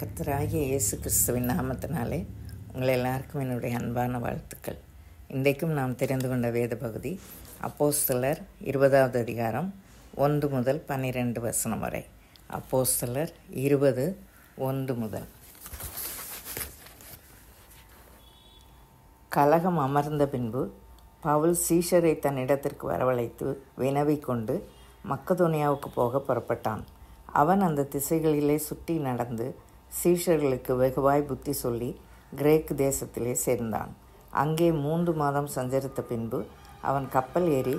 கத்தராகிய இயேசு கிறிஸ்துவின் நாமத்தினாலே உங்கள் எல்லாருக்கும் என்னுடைய அன்பான வாழ்த்துக்கள் இன்றைக்கும் நாம் தெரிந்து கொண்ட வேத பகுதி அப்போ சிலர் இருபதாவது அதிகாரம் ஒன்று முதல் பன்னிரெண்டு வசனம் வரை அப்போ சிலர் இருபது ஒன்று முதல் கலகம் அமர்ந்த பின்பு பவுல் சீஷரை தன்னிடத்திற்கு வரவழைத்து கொண்டு மக்கதோனியாவுக்கு போக புறப்பட்டான் அவன் அந்த திசைகளிலே சுற்றி நடந்து சீஷர்களுக்கு வெகுவாய் புத்தி சொல்லி கிரேக் தேசத்திலே சேர்ந்தான் அங்கே மூன்று மாதம் சஞ்சரித்த பின்பு அவன் கப்பல் ஏறி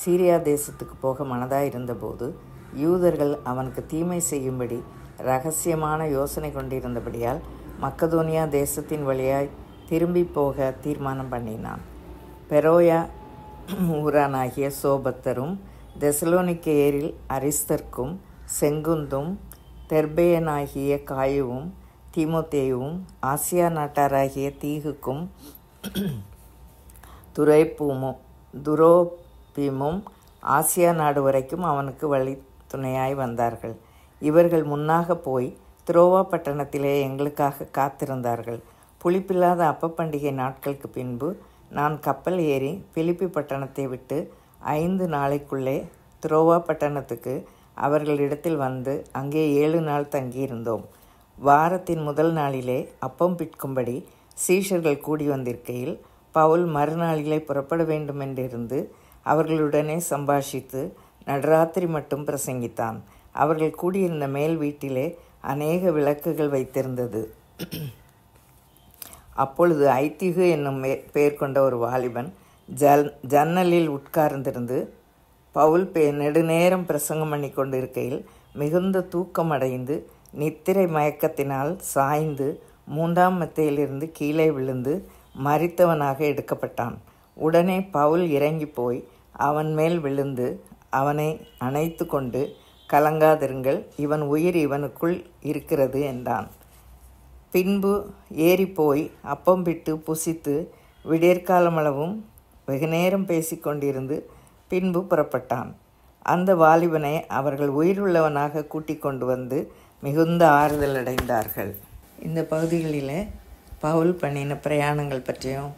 சீரியா தேசத்துக்கு போக மனதாக இருந்தபோது யூதர்கள் அவனுக்கு தீமை செய்யும்படி ரகசியமான யோசனை கொண்டிருந்தபடியால் மக்கதோனியா தேசத்தின் வழியாய் திரும்பி போக தீர்மானம் பண்ணினான் பெரோயா ஊரானாகிய சோபத்தரும் தெசலோனிக்கேரில் அரிஸ்தர்க்கும் செங்குந்தும் டெர்பேயனாகிய காயுவும் தீமோத்தேயும் ஆசியா நாட்டாராகிய தீகுக்கும் துரைப்பூமும் துரோபிமும் ஆசியா நாடு வரைக்கும் அவனுக்கு வழி துணையாய் வந்தார்கள் இவர்கள் முன்னாக போய் துரோவா பட்டணத்திலே எங்களுக்காக காத்திருந்தார்கள் புளிப்பில்லாத அப்ப பண்டிகை நாட்களுக்கு பின்பு நான் கப்பல் ஏறி பிலிப்பி பட்டணத்தை விட்டு ஐந்து நாளைக்குள்ளே துரோவா பட்டணத்துக்கு அவர்களிடத்தில் வந்து அங்கே ஏழு நாள் தங்கியிருந்தோம் வாரத்தின் முதல் நாளிலே அப்பம் பிற்கும்படி சீஷர்கள் கூடி வந்திருக்கையில் பவுல் மறுநாளிலே புறப்பட வேண்டும் என்றிருந்து அவர்களுடனே சம்பாஷித்து நடராத்திரி மட்டும் பிரசங்கித்தான் அவர்கள் கூடியிருந்த மேல் வீட்டிலே அநேக விளக்குகள் வைத்திருந்தது அப்பொழுது ஐத்திகு என்னும் பெயர் கொண்ட ஒரு வாலிபன் ஜன் ஜன்னலில் உட்கார்ந்திருந்து பவுல் பே நெடுநேரம் பிரசங்கம் பண்ணி கொண்டிருக்கையில் மிகுந்த தூக்கமடைந்து நித்திரை மயக்கத்தினால் சாய்ந்து மூன்றாம் மத்தியிலிருந்து கீழே விழுந்து மறித்தவனாக எடுக்கப்பட்டான் உடனே பவுல் இறங்கி போய் அவன் மேல் விழுந்து அவனை அணைத்து கொண்டு கலங்காதிருங்கள் இவன் உயிர் இவனுக்குள் இருக்கிறது என்றான் பின்பு ஏறிப்போய் அப்பம் விட்டு புசித்து விடியற்காலமளவும் வெகுநேரம் பேசிக்கொண்டிருந்து பின்பு புறப்பட்டான் அந்த வாலிபனை அவர்கள் உயிருள்ளவனாக கூட்டிக் கொண்டு வந்து மிகுந்த ஆறுதல் அடைந்தார்கள் இந்த பகுதிகளில் பவுல் பண்ணின பிரயாணங்கள் பற்றியும்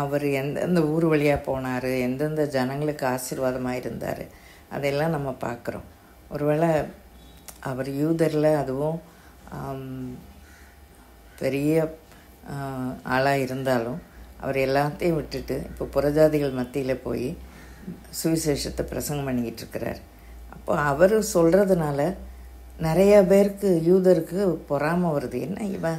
அவர் எந்தெந்த ஊர் வழியாக போனார் எந்தெந்த ஜனங்களுக்கு ஆசீர்வாதமாக இருந்தார் அதையெல்லாம் நம்ம பார்க்குறோம் ஒருவேளை அவர் யூதரில் அதுவும் பெரிய ஆளாக இருந்தாலும் அவர் எல்லாத்தையும் விட்டுட்டு இப்போ புறஜாதிகள் மத்தியில் போய் சுவிசேஷத்தை பிரசங்கம் பண்ணிக்கிட்டு இருக்கிறார் அப்போ அவர் சொல்கிறதுனால நிறையா பேருக்கு யூதருக்கு பொறாமல் வருது என்ன இவன்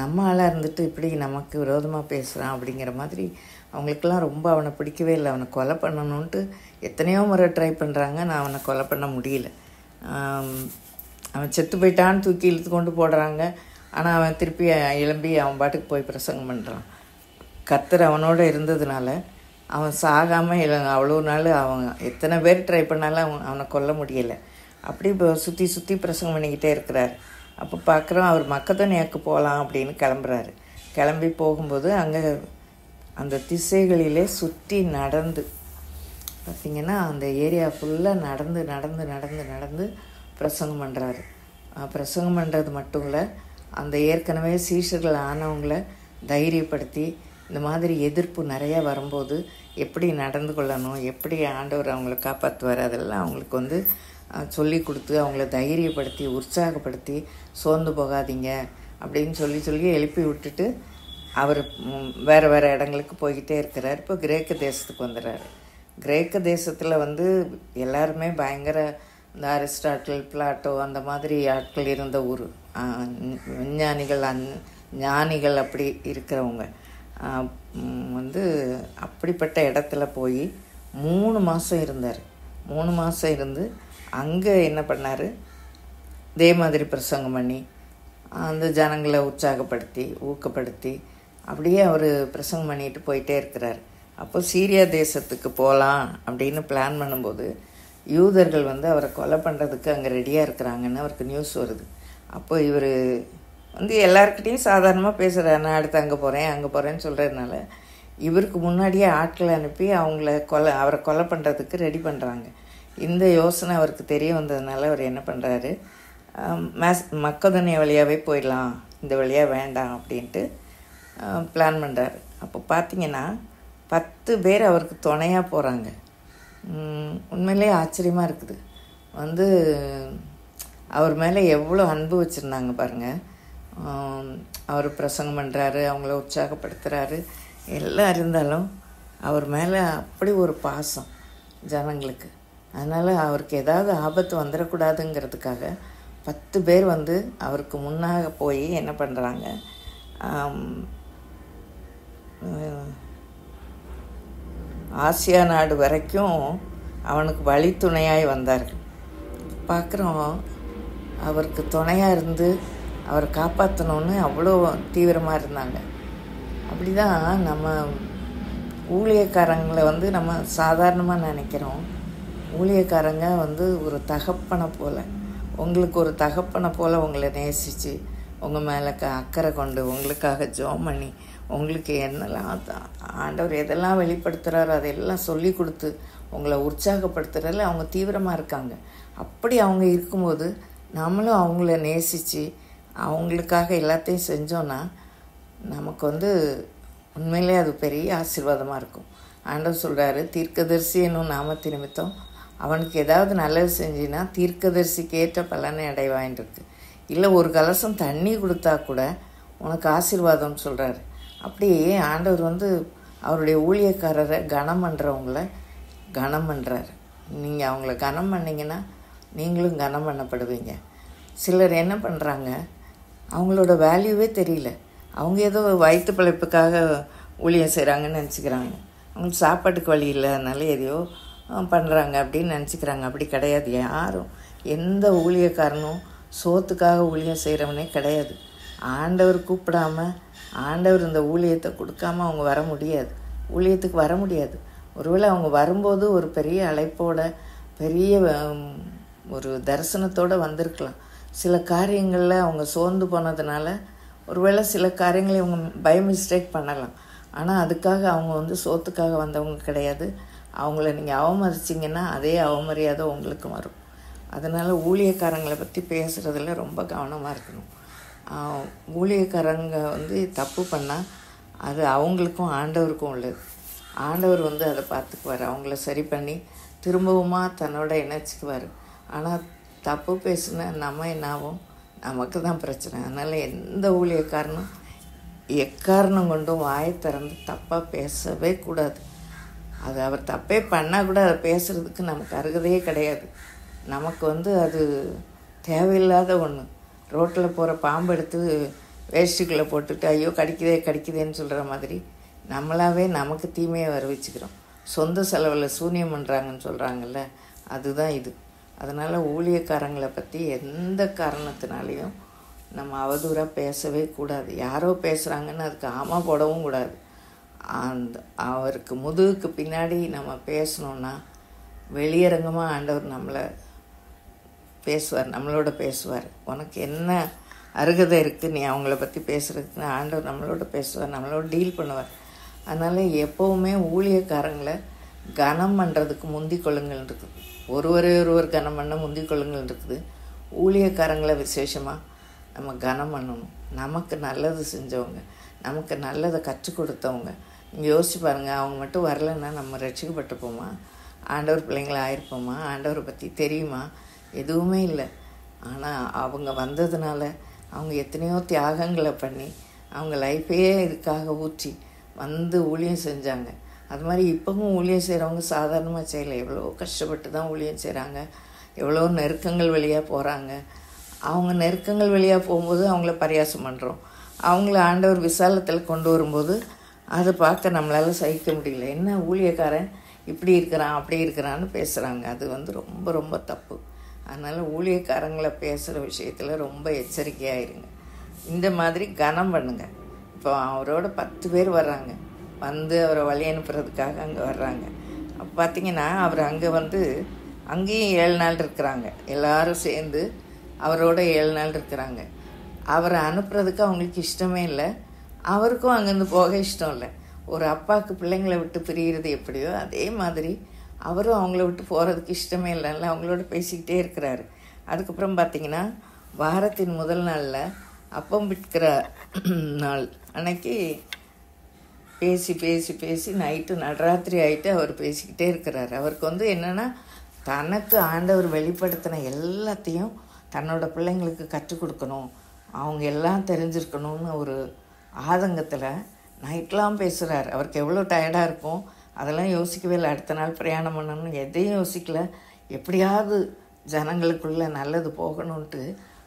நம்ம ஆளாக இருந்துட்டு இப்படி நமக்கு விரோதமாக பேசுகிறான் அப்படிங்கிற மாதிரி அவங்களுக்கெல்லாம் ரொம்ப அவனை பிடிக்கவே இல்லை அவனை கொலை பண்ணணுன்ட்டு எத்தனையோ முறை ட்ரை பண்ணுறாங்க நான் அவனை கொலை பண்ண முடியல அவன் செத்து போயிட்டான்னு தூக்கி இழுத்து கொண்டு போடுறாங்க ஆனால் அவன் திருப்பி எலும்பி அவன் பாட்டுக்கு போய் பிரசங்கம் பண்ணுறான் கத்தர் அவனோட இருந்ததுனால அவன் சாகாமல் இல்லை அவ்வளோ நாள் அவங்க எத்தனை பேர் ட்ரை பண்ணாலும் அவன் அவனை கொல்ல முடியலை அப்படி இப்போ சுற்றி சுற்றி பிரசங்கம் பண்ணிக்கிட்டே இருக்கிறார் அப்போ பார்க்குறோம் அவர் மக்கத்தனியாக்கு போகலாம் அப்படின்னு கிளம்புறாரு கிளம்பி போகும்போது அங்கே அந்த திசைகளிலே சுற்றி நடந்து பார்த்திங்கன்னா அந்த ஏரியா ஃபுல்லாக நடந்து நடந்து நடந்து நடந்து பிரசங்கம் பண்ணுறாரு பிரசங்கம் பண்ணுறது மட்டும் இல்லை அந்த ஏற்கனவே சீஷர்கள் ஆனவங்கள தைரியப்படுத்தி இந்த மாதிரி எதிர்ப்பு நிறையா வரும்போது எப்படி நடந்து கொள்ளணும் எப்படி ஆண்டவர் அவங்கள காப்பாற்றுவார் அதெல்லாம் அவங்களுக்கு வந்து சொல்லி கொடுத்து அவங்கள தைரியப்படுத்தி உற்சாகப்படுத்தி சோர்ந்து போகாதீங்க அப்படின்னு சொல்லி சொல்லி எழுப்பி விட்டுட்டு அவர் வேறு வேறு இடங்களுக்கு போய்கிட்டே இருக்கிறார் இப்போ கிரேக்க தேசத்துக்கு வந்துடுறாரு கிரேக்க தேசத்தில் வந்து எல்லாருமே பயங்கர இந்த அரிஸ்டாட்டில் பிளாட்டோ அந்த மாதிரி ஆட்கள் இருந்த ஊர் விஞ்ஞானிகள் அந் ஞானிகள் அப்படி இருக்கிறவங்க வந்து அப்படிப்பட்ட இடத்துல போய் மூணு மாதம் இருந்தார் மூணு மாதம் இருந்து அங்கே என்ன பண்ணார் இதே மாதிரி பிரசங்கம் பண்ணி அந்த ஜனங்களை உற்சாகப்படுத்தி ஊக்கப்படுத்தி அப்படியே அவர் பிரசங்கம் பண்ணிட்டு போயிட்டே இருக்கிறார் அப்போ சீரியா தேசத்துக்கு போகலாம் அப்படின்னு பிளான் பண்ணும்போது யூதர்கள் வந்து அவரை கொலை பண்ணுறதுக்கு அங்கே ரெடியாக இருக்கிறாங்கன்னு அவருக்கு நியூஸ் வருது அப்போ இவர் வந்து எல்லாருக்கிட்டேயும் சாதாரணமாக பேசுகிற நான் அடுத்து அங்கே போகிறேன் அங்கே போகிறேன்னு சொல்கிறதுனால இவருக்கு முன்னாடியே ஆட்களை அனுப்பி அவங்கள கொலை அவரை கொலை பண்ணுறதுக்கு ரெடி பண்ணுறாங்க இந்த யோசனை அவருக்கு தெரிய வந்ததுனால அவர் என்ன பண்ணுறாரு மேஸ் மக்கதனிய வழியாகவே போயிடலாம் இந்த வழியாக வேண்டாம் அப்படின்ட்டு பிளான் பண்ணுறாரு அப்போ பார்த்தீங்கன்னா பத்து பேர் அவருக்கு துணையாக போகிறாங்க உண்மையிலே ஆச்சரியமாக இருக்குது வந்து அவர் மேலே எவ்வளோ அன்பு வச்சுருந்தாங்க பாருங்கள் அவர் பிரசங்கம் பண்ணுறாரு அவங்கள உற்சாகப்படுத்துகிறாரு எல்லாம் இருந்தாலும் அவர் மேலே அப்படி ஒரு பாசம் ஜனங்களுக்கு அதனால் அவருக்கு ஏதாவது ஆபத்து வந்துடக்கூடாதுங்கிறதுக்காக பத்து பேர் வந்து அவருக்கு முன்னாக போய் என்ன பண்ணுறாங்க ஆசியா நாடு வரைக்கும் அவனுக்கு வழித்துணையாய் வந்தார்கள் பார்க்குறோம் அவருக்கு துணையாக இருந்து அவரை காப்பாற்றணுன்னு அவ்வளோ தீவிரமாக இருந்தாங்க அப்படி தான் நம்ம ஊழியக்காரங்களை வந்து நம்ம சாதாரணமாக நினைக்கிறோம் ஊழியக்காரங்க வந்து ஒரு தகப்பனை போல் உங்களுக்கு ஒரு தகப்பனை போல் உங்களை நேசித்து உங்கள் மேலே க அக்கறை கொண்டு உங்களுக்காக ஜோம் பண்ணி உங்களுக்கு என்னெல்லாம் ஆண்டவர் எதெல்லாம் வெளிப்படுத்துகிறாரோ அதையெல்லாம் சொல்லி கொடுத்து உங்களை உற்சாகப்படுத்துகிறதில் அவங்க தீவிரமாக இருக்காங்க அப்படி அவங்க இருக்கும்போது நம்மளும் அவங்கள நேசித்து அவங்களுக்காக எல்லாத்தையும் செஞ்சோன்னா நமக்கு வந்து உண்மையிலே அது பெரிய ஆசீர்வாதமாக இருக்கும் ஆண்டவர் சொல்கிறாரு தீர்க்கதரிசி என்னும் நாமத்தை நிமித்தம் அவனுக்கு ஏதாவது நல்லது செஞ்சின்னா தீர்க்கதரிசிக்கு ஏற்ற பலனை அடைவாயின்ருக்கு இல்லை ஒரு கலசம் தண்ணி கொடுத்தா கூட உனக்கு ஆசீர்வாதம் சொல்கிறாரு அப்படியே ஆண்டவர் வந்து அவருடைய ஊழியக்காரரை கனம் பண்ணுறவங்கள கனம் பண்ணுறாரு நீங்கள் அவங்கள கனம் பண்ணிங்கன்னா நீங்களும் கனம் பண்ணப்படுவீங்க சிலர் என்ன பண்ணுறாங்க அவங்களோட வேல்யூவே தெரியல அவங்க ஏதோ வயிற்று பிழைப்புக்காக ஊழியம் செய்கிறாங்கன்னு நினச்சிக்கிறாங்க அவங்களுக்கு சாப்பாட்டுக்கு வழி இல்லை அதனால எதையோ பண்ணுறாங்க அப்படின்னு நினச்சிக்கிறாங்க அப்படி கிடையாது யாரும் எந்த ஊழியக்காரனும் சோத்துக்காக ஊழியம் செய்கிறவனே கிடையாது ஆண்டவர் கூப்பிடாமல் ஆண்டவர் இந்த ஊழியத்தை கொடுக்காம அவங்க வர முடியாது ஊழியத்துக்கு வர முடியாது ஒருவேளை அவங்க வரும்போது ஒரு பெரிய அழைப்போட பெரிய ஒரு தரிசனத்தோடு வந்திருக்கலாம் சில காரியங்களில் அவங்க சோர்ந்து போனதுனால ஒருவேளை சில காரியங்களை இவங்க பை மிஸ்டேக் பண்ணலாம் ஆனால் அதுக்காக அவங்க வந்து சோத்துக்காக வந்தவங்க கிடையாது அவங்கள நீங்கள் அவமதிச்சிங்கன்னா அதே அவமரியாதை உங்களுக்கு வரும் அதனால் ஊழியக்காரங்களை பற்றி பேசுகிறதுல ரொம்ப கவனமாக இருக்கணும் ஊழியக்காரங்க வந்து தப்பு பண்ணால் அது அவங்களுக்கும் ஆண்டவருக்கும் உள்ளது ஆண்டவர் வந்து அதை பார்த்துக்குவார் அவங்கள சரி பண்ணி திரும்பவுமா தன்னோட இணைச்சிக்குவார் ஆனால் தப்பு பேசுனா நம்ம என்ன ஆகும் நமக்கு தான் பிரச்சனை அதனால் எந்த ஊழியக்காரனும் எக்காரணம் கொண்டும் வாயை திறந்து தப்பாக பேசவே கூடாது அது அவர் தப்பே பண்ணால் கூட அதை பேசுகிறதுக்கு நமக்கு அருகதையே கிடையாது நமக்கு வந்து அது தேவையில்லாத ஒன்று ரோட்டில் போகிற பாம்பு எடுத்து வேஷ்டிக்குள்ளே போட்டுட்டு ஐயோ கடிக்குதே கடிக்குதேன்னு சொல்கிற மாதிரி நம்மளாவே நமக்கு தீமையை வர வச்சுக்கிறோம் சொந்த செலவில் சூன்யம் பண்ணுறாங்கன்னு சொல்கிறாங்கல்ல அதுதான் இது அதனால் ஊழியக்காரங்களை பற்றி எந்த காரணத்தினாலையும் நம்ம அவதூறாக பேசவே கூடாது யாரோ பேசுகிறாங்கன்னு அதுக்கு ஆமாம் போடவும் கூடாது அந்த அவருக்கு முதுகுக்கு பின்னாடி நம்ம பேசணுன்னா வெளியரங்கமாக ஆண்டவர் நம்மளை பேசுவார் நம்மளோட பேசுவார் உனக்கு என்ன அருகதை இருக்குது நீ அவங்கள பற்றி பேசுகிறதுக்குன்னு ஆண்டவர் நம்மளோட பேசுவார் நம்மளோட டீல் பண்ணுவார் அதனால் எப்போவுமே ஊழியக்காரங்களை கனம் பண்ணுறதுக்கு முந்தி கொள்ளுங்கள் இருக்குது ஒருவரே ஒருவர் கனம் பண்ண முந்தி கொள்ளுங்கள் இருக்குது ஊழியக்காரங்களை விசேஷமாக நம்ம கனம் பண்ணணும் நமக்கு நல்லது செஞ்சவங்க நமக்கு நல்லதை கற்றுக் கொடுத்தவங்க நீங்கள் யோசிச்சு பாருங்கள் அவங்க மட்டும் வரலைன்னா நம்ம போமா ஆண்டவர் பிள்ளைங்கள ஆயிருப்போமா ஆண்டவரை பற்றி தெரியுமா எதுவுமே இல்லை ஆனால் அவங்க வந்ததுனால அவங்க எத்தனையோ தியாகங்களை பண்ணி அவங்க லைஃப்பையே இதுக்காக ஊற்றி வந்து ஊழியம் செஞ்சாங்க அது மாதிரி இப்போவும் ஊழியம் செய்கிறவங்க சாதாரணமாக செய்யலை எவ்வளோ கஷ்டப்பட்டு தான் ஊழியம் செய்கிறாங்க எவ்வளோ நெருக்கங்கள் வழியாக போகிறாங்க அவங்க நெருக்கங்கள் வழியாக போகும்போது அவங்கள பரியாசம் பண்ணுறோம் அவங்கள ஆண்டவர் விசாலத்தில் கொண்டு வரும்போது அதை பார்க்க நம்மளால் சகிக்க முடியல என்ன ஊழியக்காரன் இப்படி இருக்கிறான் அப்படி இருக்கிறான்னு பேசுகிறாங்க அது வந்து ரொம்ப ரொம்ப தப்பு அதனால் ஊழியக்காரங்களை பேசுகிற விஷயத்தில் ரொம்ப எச்சரிக்கையாக இருங்க இந்த மாதிரி கனம் பண்ணுங்கள் இப்போ அவரோட பத்து பேர் வர்றாங்க வந்து அவரை வழி அனுப்புறதுக்காக அங்கே வர்றாங்க அப்போ அவர் அங்கே வந்து அங்கேயும் ஏழு நாள் இருக்கிறாங்க எல்லாரும் சேர்ந்து அவரோட ஏழு நாள் இருக்கிறாங்க அவரை அனுப்புறதுக்கு அவங்களுக்கு இஷ்டமே இல்லை அவருக்கும் அங்கேருந்து போக இஷ்டம் இல்லை ஒரு அப்பாவுக்கு பிள்ளைங்களை விட்டு பிரிகிறது எப்படியோ அதே மாதிரி அவரும் அவங்கள விட்டு போகிறதுக்கு இஷ்டமே இல்லைல்ல அவங்களோட பேசிக்கிட்டே இருக்கிறாரு அதுக்கப்புறம் பார்த்திங்கன்னா வாரத்தின் முதல் நாளில் அப்பம் விற்கிற நாள் அன்னைக்கு பேசி பேசி பேசி நைட்டு நடராத்திரி ஆகிட்டு அவர் பேசிக்கிட்டே இருக்கிறார் அவருக்கு வந்து என்னென்னா தனக்கு ஆண்டவர் வெளிப்படுத்தின எல்லாத்தையும் தன்னோட பிள்ளைங்களுக்கு கற்றுக் கொடுக்கணும் அவங்க எல்லாம் தெரிஞ்சிருக்கணும்னு ஒரு ஆதங்கத்தில் நைட்லாம் பேசுகிறார் அவருக்கு எவ்வளோ டயர்டாக இருக்கும் அதெல்லாம் யோசிக்கவே இல்லை அடுத்த நாள் பிரயாணம் பண்ணணும்னு எதையும் யோசிக்கல எப்படியாவது ஜனங்களுக்குள்ளே நல்லது போகணுன்ட்டு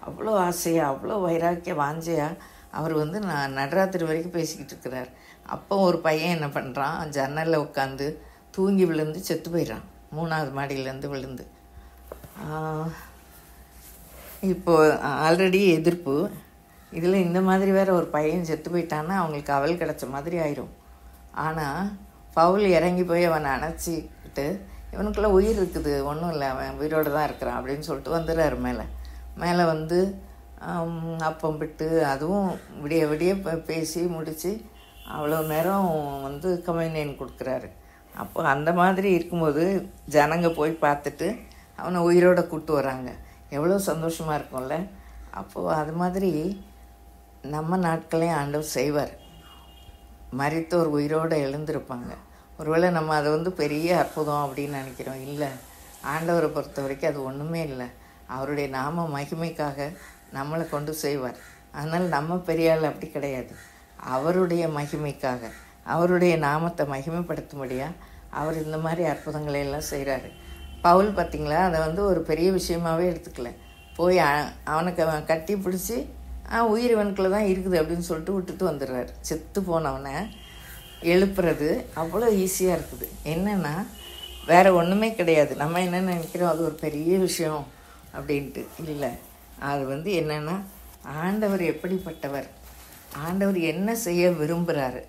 அவ்வளோ ஆசையாக அவ்வளோ வைராக்கிய வாஞ்சையாக அவர் வந்து நான் நடராத்திரி வரைக்கும் பேசிக்கிட்டு இருக்கிறார் அப்போ ஒரு பையன் என்ன பண்ணுறான் ஜன்னலில் உட்காந்து தூங்கி விழுந்து செத்து போயிடறான் மூணாவது மாடியிலேருந்து விழுந்து இப்போது ஆல்ரெடி எதிர்ப்பு இதில் இந்த மாதிரி வேறு ஒரு பையன் செத்து போயிட்டான்னா அவங்களுக்கு அவள் கிடச்ச மாதிரி ஆயிரும் ஆனால் பவுல் இறங்கி போய் அவனை அணைச்சிக்கிட்டு இவனுக்குள்ளே உயிர் இருக்குது ஒன்றும் இல்லை அவன் உயிரோடு தான் இருக்கிறான் அப்படின்னு சொல்லிட்டு வந்துடுறாரு மேலே மேலே வந்து அப்பம் விட்டு அதுவும் விடிய விடிய பேசி முடித்து அவ்வளோ நேரம் வந்து கம்யூனியன் கொடுக்குறாரு அப்போ அந்த மாதிரி இருக்கும்போது ஜனங்க போய் பார்த்துட்டு அவனை உயிரோட கூப்பிட்டு வராங்க எவ்வளோ சந்தோஷமாக இருக்கும்ல அப்போது அது மாதிரி நம்ம நாட்களையும் ஆண்டவர் செய்வார் ஒரு உயிரோடு எழுந்திருப்பாங்க ஒருவேளை நம்ம அதை வந்து பெரிய அற்புதம் அப்படின்னு நினைக்கிறோம் இல்லை ஆண்டவரை பொறுத்த வரைக்கும் அது ஒன்றுமே இல்லை அவருடைய நாம மகிமைக்காக நம்மளை கொண்டு செய்வார் அதனால் நம்ம பெரியாள் அப்படி கிடையாது அவருடைய மகிமைக்காக அவருடைய நாமத்தை மகிமைப்படுத்தும்படியாக அவர் இந்த மாதிரி அற்புதங்களை எல்லாம் செய்கிறாரு பவுல் பார்த்திங்களா அதை வந்து ஒரு பெரிய விஷயமாகவே எடுத்துக்கல போய் அவனுக்கு அவன் கட்டி பிடிச்சி உயிரிவனுக்குள்ள தான் இருக்குது அப்படின்னு சொல்லிட்டு விட்டுட்டு வந்துடுறாரு செத்து போனவனை எழுப்புறது அவ்வளோ ஈஸியாக இருக்குது என்னென்னா வேறு ஒன்றுமே கிடையாது நம்ம என்ன நினைக்கிறோம் அது ஒரு பெரிய விஷயம் அப்படின்ட்டு இல்லை அது வந்து என்னென்னா ஆண்டவர் எப்படிப்பட்டவர் ஆண்டவர் என்ன செய்ய விரும்புகிறாரு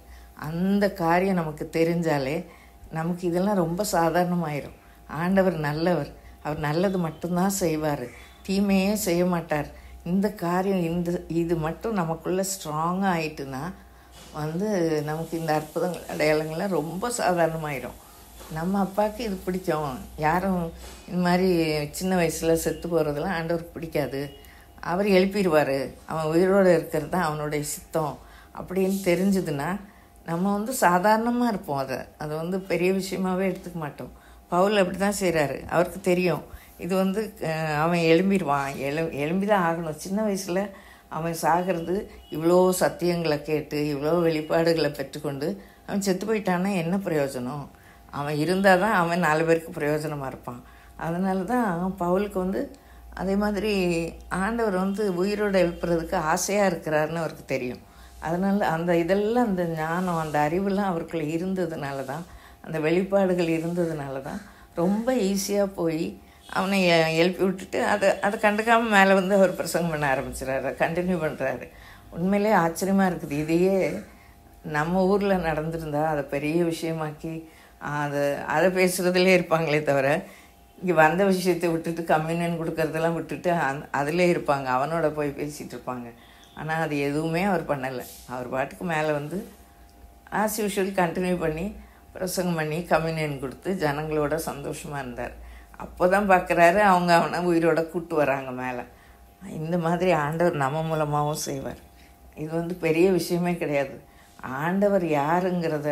அந்த காரியம் நமக்கு தெரிஞ்சாலே நமக்கு இதெல்லாம் ரொம்ப சாதாரணமாயிரும் ஆண்டவர் நல்லவர் அவர் நல்லது மட்டும்தான் செய்வார் தீமையே செய்ய மாட்டார் இந்த காரியம் இந்த இது மட்டும் நமக்குள்ளே ஸ்ட்ராங்காக ஆயிட்டுன்னா வந்து நமக்கு இந்த அற்புதங்கள் அடையாளங்கள்லாம் ரொம்ப சாதாரணமாயிடும் நம்ம அப்பாவுக்கு இது பிடிக்கும் யாரும் இந்த மாதிரி சின்ன வயசில் செத்து போகிறதெல்லாம் ஆண்டவருக்கு பிடிக்காது அவர் எழுப்பிடுவார் அவன் உயிரோடு இருக்கிறது தான் அவனுடைய சித்தம் அப்படின்னு தெரிஞ்சதுன்னா நம்ம வந்து சாதாரணமாக இருப்போம் அதை அதை வந்து பெரிய விஷயமாகவே எடுத்துக்க மாட்டோம் பவுல் அப்படி தான் செய்கிறாரு அவருக்கு தெரியும் இது வந்து அவன் எழும்பிடுவான் எழு எழும்பி தான் ஆகணும் சின்ன வயசில் அவன் சாகிறது இவ்வளோ சத்தியங்களை கேட்டு இவ்வளோ வெளிப்பாடுகளை பெற்றுக்கொண்டு அவன் செத்து போயிட்டான்னா என்ன பிரயோஜனம் அவன் இருந்தால் தான் அவன் நாலு பேருக்கு பிரயோஜனமாக இருப்பான் அதனால தான் பவுலுக்கு வந்து அதே மாதிரி ஆண்டவர் வந்து உயிரோடு எழுப்புறதுக்கு ஆசையாக இருக்கிறாருன்னு அவருக்கு தெரியும் அதனால் அந்த இதெல்லாம் அந்த ஞானம் அந்த அறிவுலாம் அவருக்குள்ள இருந்ததுனால தான் அந்த வெளிப்பாடுகள் இருந்ததுனால தான் ரொம்ப ஈஸியாக போய் அவனை எழுப்பி விட்டுட்டு அதை அதை கண்டுக்காமல் மேலே வந்து அவர் பிரசங்கம் பண்ண ஆரம்பிச்சிடறாரு கண்டினியூ பண்ணுறாரு உண்மையிலே ஆச்சரியமாக இருக்குது இதையே நம்ம ஊரில் நடந்திருந்தால் அதை பெரிய விஷயமாக்கி அதை அதை பேசுகிறதுலே இருப்பாங்களே தவிர இங்கே வந்த விஷயத்தை விட்டுட்டு கம்யூனியன் கொடுக்கறதெல்லாம் விட்டுட்டு அந் அதிலே இருப்பாங்க அவனோட போய் பேசிகிட்டு இருப்பாங்க ஆனால் அது எதுவுமே அவர் பண்ணலை அவர் பாட்டுக்கு மேலே வந்து ஆஸ் யூஷுவல் கண்டினியூ பண்ணி பிரசங்கம் பண்ணி கம்யூனியன் கொடுத்து ஜனங்களோட சந்தோஷமாக இருந்தார் அப்போ தான் பார்க்குறாரு அவங்க அவனை உயிரோட கூட்டு வராங்க மேலே இந்த மாதிரி ஆண்டவர் நம்ம மூலமாகவும் செய்வார் இது வந்து பெரிய விஷயமே கிடையாது ஆண்டவர் யாருங்கிறத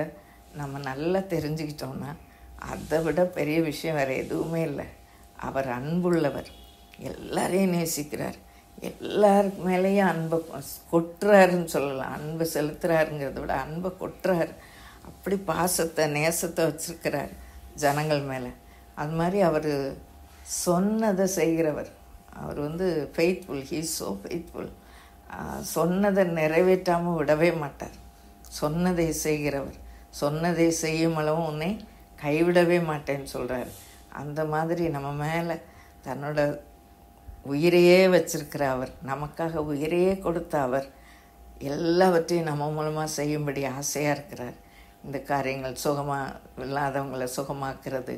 நம்ம நல்லா தெரிஞ்சுக்கிட்டோம்னா அதை விட பெரிய விஷயம் வேறு எதுவுமே இல்லை அவர் அன்புள்ளவர் எல்லாரையும் நேசிக்கிறார் எல்லாருக்கு மேலேயும் அன்பை கொட்டுறாருன்னு சொல்லலாம் அன்பை செலுத்துறாருங்கிறத விட அன்பை கொட்டுறாரு அப்படி பாசத்தை நேசத்தை வச்சுருக்கிறார் ஜனங்கள் மேலே அது மாதிரி அவர் சொன்னதை செய்கிறவர் அவர் வந்து ஃபெய்த்ஃபுல் ஹீ ஸோ ஃபெய்த்ஃபுல் சொன்னதை நிறைவேற்றாமல் விடவே மாட்டார் சொன்னதை செய்கிறவர் சொன்னதை செய்யும் அளவும் உன்னை கைவிடவே மாட்டேன்னு சொல்கிறாரு அந்த மாதிரி நம்ம மேலே தன்னோட உயிரையே வச்சிருக்கிற அவர் நமக்காக உயிரையே கொடுத்த அவர் எல்லாவற்றையும் நம்ம மூலமாக செய்யும்படி ஆசையாக இருக்கிறார் இந்த காரியங்கள் சுகமாக இல்லாதவங்களை சுகமாக்குறது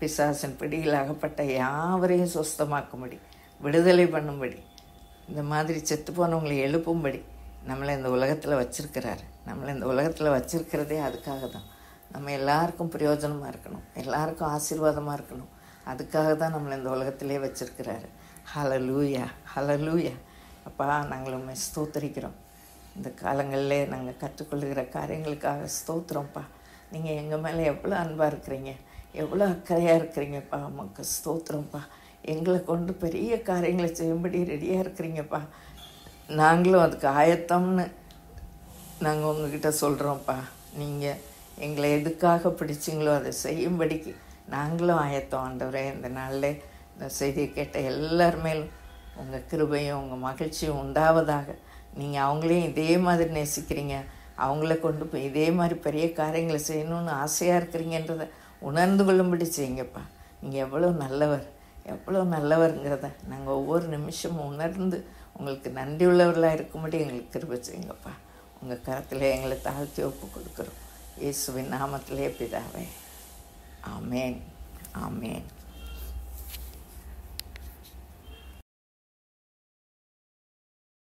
பிசாசின் பிடியில் அகப்பட்ட யாவரையும் சுஸ்தமாக்கும்படி விடுதலை பண்ணும்படி இந்த மாதிரி செத்து போனவங்களை எழுப்பும்படி நம்மளை இந்த உலகத்தில் வச்சுருக்கிறாரு நம்மளை இந்த உலகத்தில் வச்சுருக்கிறதே அதுக்காக தான் நம்ம எல்லாருக்கும் பிரயோஜனமாக இருக்கணும் எல்லாருக்கும் ஆசீர்வாதமாக இருக்கணும் அதுக்காக தான் நம்மளை இந்த உலகத்திலே வச்சுருக்கிறாரு ஹலலூயா ஹலலூயா அப்பா நாங்கள் உண்மை ஸ்தோத்தரிக்கிறோம் இந்த காலங்களில் நாங்கள் கற்றுக்கொள்கிற காரியங்களுக்காக ஸ்தோத்திரம்ப்பா நீங்கள் எங்கள் மேலே எவ்வளோ அன்பாக இருக்கிறீங்க எவ்வளோ அக்கறையாக இருக்கிறீங்கப்பா உமக்கு ஸ்தோத்திரம்ப்பா எங்களை கொண்டு பெரிய காரியங்களை செய்யும்படி ரெடியாக இருக்கிறீங்கப்பா நாங்களும் அதுக்கு ஆயத்தம்னு நாங்கள் உங்ககிட்ட சொல்கிறோம்ப்பா நீங்கள் எங்களை எதுக்காக பிடிச்சிங்களோ அதை செய்யும்படிக்கு நாங்களும் ஆயத்தம் ஆண்டவரே இந்த நாளில் இந்த செய்தியை கேட்ட மேலும் உங்கள் கிருபையும் உங்கள் மகிழ்ச்சியும் உண்டாவதாக நீங்கள் அவங்களையும் இதே மாதிரி நேசிக்கிறீங்க அவங்கள கொண்டு போய் இதே மாதிரி பெரிய காரியங்களை செய்யணும்னு ஆசையாக இருக்கிறீங்கன்றத உணர்ந்து கொள்ளும்படி செய்யுங்கப்பா நீங்கள் எவ்வளோ நல்லவர் எவ்வளோ நல்லவருங்கிறத நாங்கள் ஒவ்வொரு நிமிஷமும் உணர்ந்து உங்களுக்கு நன்றி உள்ளவர்களாக இருக்கும்படி எங்களுக்கு கிருப செய்யுங்கப்பா உங்கள் கரத்தில் எங்களை தாழ்த்தி ஒப்பு கொடுக்குறோம் இயேசுவின் நாமத்திலே பிதாவே ஆமேன் ஆமேன்